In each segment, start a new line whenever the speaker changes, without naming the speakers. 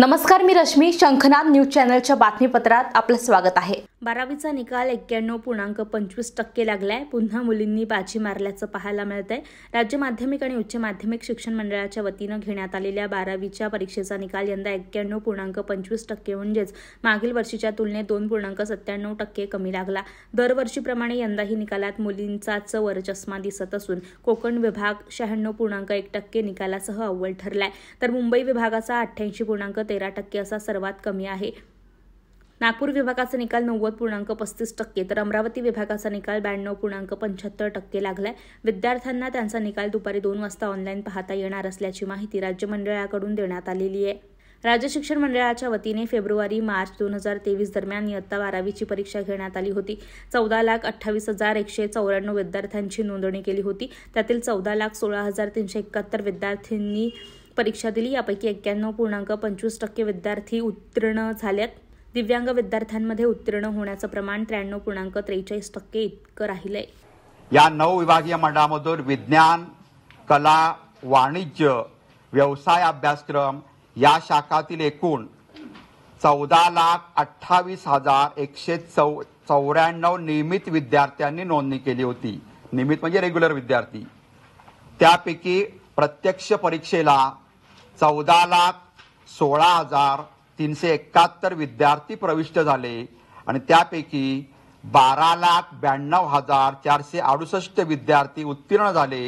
नमस्कार मी रश्मी शंखनाद न्यूज चॅनलच्या बातमीपत्रात आपलं स्वागत आहे बारावीचा निकाल एक्क्याण्णव पूर्णांक पंचवीस टक्के लागलाय पुन्हा मुलींनी बाजी मारल्याचं पाहायला मिळत आहे राज्य माध्यमिक आणि उच्च माध्यमिक शिक्षण मंडळाच्या वतीनं घेण्यात आलेल्या बारावीच्या परीक्षेचा निकाल यंदा एक्क्याण्णव पूर्णांक पंचवीस टक्के म्हणजेच मागील वर्षीच्या तुलनेत दोन पूर्णांक सत्त्याण्णव टक्के कमी लागला दरवर्षीप्रमाणे यंदाही निकालात मुलींचाच वरचष्मा दिसत असून कोकण विभाग शहाण्णव पूर्णांक एक टक्के निकालासह अव्वल ठरलाय तर मुंबई विभागाचा अठ्ठ्याऐंशी पूर्णांक तेरा टक्के असा सर्वात कमी आहे नागपूर विभागाचा निकाल नव्वद पूर्णांक पस्तीस टक्के तर अमरावती विभागाचा निकाल ब्याण्णव पूर्णांक पंच्याहत्तर टक्के लागलाय विद्यार्थ्यांना त्यांचा निकाल दुपारी दोन वाजता ऑनलाईन पाहता येणार असल्याची माहिती राज्य मंडळाकडून देण्यात आलेली आहे राज्य शिक्षण मंडळाच्या वतीने फेब्रुवारी मार्च दोन हजार तेवीस दरम्यान इयत्ता बारावीची परीक्षा घेण्यात आली होती चौदा लाख अठ्ठावीस हजार एकशे चौऱ्याण्णव विद्यार्थ्यांची नोंदणी केली होती त्यातील चौदा लाख सोळा हजार तीनशे एकाहत्तर विद्यार्थ्यांनी परीक्षा दिली यापैकी एक्क्याण्णव पूर्णांक पंचवीस टक्के विद्यार्थी उत्तीर्ण झाल्यात दिव्यांग विद्यार्थ्यांमध्ये उत्तीर्ण होण्याचं प्रमाण त्र्याण्णव पूर्णांक त्रेचाळीस टक्के इतकं राहिलंय
या नऊ विभागीय मंडळामधून विज्ञान कला वाणिज्य व्यवसाय अभ्यासक्रम या शाखातील एकूण चौदा लाख अठ्ठावीस हजार एकशे चौ चौऱ्याण्णव नियमित विद्यार्थ्यांनी नोंदणी केली होती नियमित म्हणजे रेग्युलर विद्यार्थी त्यापैकी प्रत्यक्ष परीक्षेला चौदा लाख सोळा हजार तीनशे एकाहत्तर विद्यार्थी प्रविष्ट झाले आणि त्यापैकी बारा लाख ब्याण्णव हजार चारशे अडुसष्ट विद्यार्थी उत्तीर्ण झाले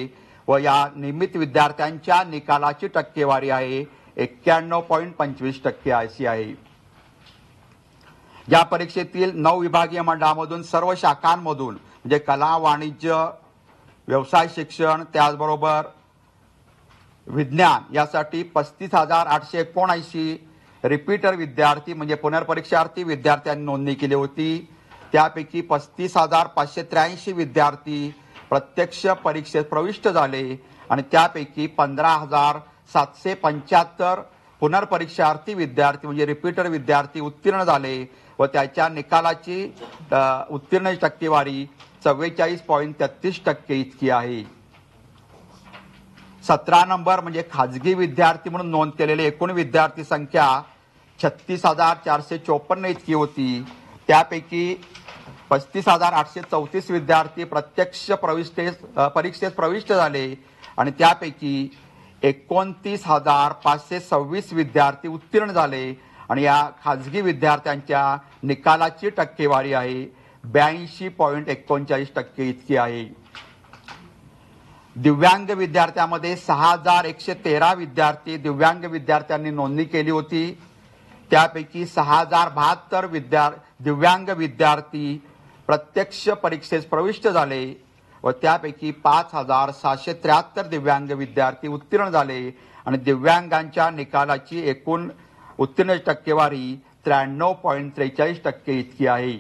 व या नियमित विद्यार्थ्यांच्या निकालाची टक्केवारी आहे एक्क्याण्णव पॉईंट पंचवीस टक्के अशी आहे या परीक्षेतील नऊ विभागीय मंडळामधून सर्व शाखांमधून म्हणजे कला वाणिज्य व्यवसाय शिक्षण त्याचबरोबर विज्ञान यासाठी पस्तीस हजार आठशे एकोणऐंशी रिपीटर विद्यार्थी म्हणजे पुनर्परीक्षार्थी विद्यार्थ्यांनी नोंदणी केली होती त्यापैकी पस्तीस हजार पाचशे त्र्याऐंशी विद्यार्थी प्रत्यक्ष परीक्षेत प्रविष्ट झाले आणि त्यापैकी पंधरा हजार सातशे पंच्याहत्तर पुनर्परीक्षार्थी विद्यार्थी म्हणजे रिपीटर विद्यार्थी उत्तीर्ण झाले व त्याच्या निकालाची उत्तीर्ण टक्केवारी चव्वेचाळीस पॉईंट तेहत्तीस टक्के इतकी आहे सतरा नंबर म्हणजे खाजगी विद्यार्थी म्हणून नोंद केलेली एकूण विद्यार्थी संख्या छत्तीस हजार चारशे चोपन्न इतकी होती त्यापैकी पस्तीस हजार आठशे चौतीस विद्यार्थी प्रत्यक्ष प्रविष्टेस परीक्षेत प्रविष्ट झाले आणि त्यापैकी एकोणतीस हजार पाचशे सव्वीस विद्यार्थी उत्तीर्ण झाले आणि या खाजगी विद्यार्थ्यांच्या निकालाची टक्केवारी आहे ब्याऐंशी पॉईंट एकोणचाळीस टक्के इतकी आहे दिव्यांग विद्यार्थ्यामध्ये सहा हजार एकशे तेरा विद्यार्थी दिव्यांग विद्यार्थ्यांनी नोंदणी केली होती त्यापैकी सहा हजार बहात्तर विद्या दिव्यांग विद्यार्थी प्रत्यक्ष परीक्षेस प्रविष्ट झाले व त्यापैकी पाच हजार सहाशे त्र्याहत्तर दिव्यांग विद्यार्थी उत्तीर्ण झाले आणि दिव्यांगांच्या निकालाची एकूण उत्तीर्ण टक्केवारी त्र्याण्णव पॉईंट त्रेचाळीस टक्के इतकी आहे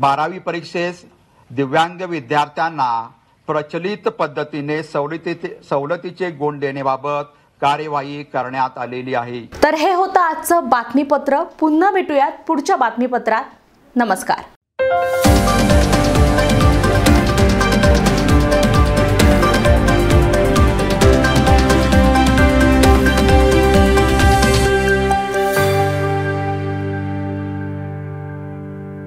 बारावी परीक्षेस दिव्यांग विद्यार्थ्यांना प्रचलित पद्धतीने सवलती सवलतीचे गुण देण्याबाबत कार्यवाही करण्यात आलेली आहे
तर हे होतं आजचं बातमीपत्र पुन्हा भेटूयात पुढच्या बातमीपत्रात नमस्कार